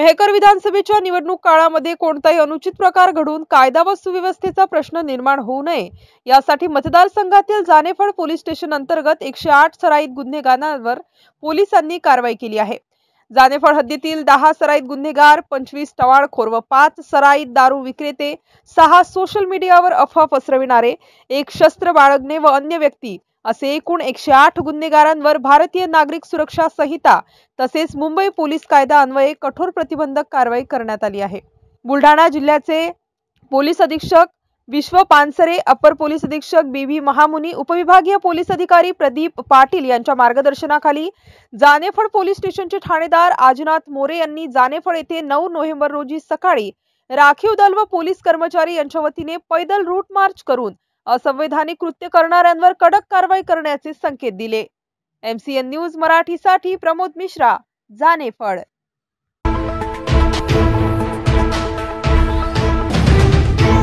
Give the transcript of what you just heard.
मेहकर विधानसभेच्या निवडणूक काळामध्ये कोणताही अनुचित प्रकार घडून कायदा व सुव्यवस्थेचा प्रश्न निर्माण होऊ नये यासाठी मतदारसंघातील जानेफळ पोलीस स्टेशन अंतर्गत एकशे आठ सराईत गुन्हेगारांवर पोलिसांनी कारवाई केली आहे जानेफळ हद्दीतील दहा सराईत गुन्हेगार पंचवीस टवाळखोर व पाच सराईत दारू विक्रेते सहा सोशल मीडियावर अफवा पसरविणारे एक शस्त्र बाळगणे व अन्य व्यक्ती असे एकूण एकशे आठ गुन्हेगारांवर भारतीय नागरिक सुरक्षा संहिता तसेच मुंबई पोलीस कायदा अन्वये कठोर प्रतिबंधक कारवाई करण्यात आली आहे बुलढाणा जिल्ह्याचे पोलीस अधीक्षक विश्व पानसरे अपर पोलीस अधीक्षक बी व्ही महामुनी उपविभागीय पोलीस अधिकारी प्रदीप पाटील यांच्या मार्गदर्शनाखाली जानेफळ पोलीस स्टेशनचे ठाणेदार आजनाथ मोरे यांनी जानेफळ येथे नऊ नोव्हेंबर रोजी सकाळी राखीव दल व पोलीस कर्मचारी यांच्या वतीने पैदल रूट मार्च करून असंवैधानिक कृत्य करणाऱ्यांवर कडक कारवाई करण्याचे संकेत दिले एमसीएन न्यूज मराठीसाठी प्रमोद मिश्रा जानेफळ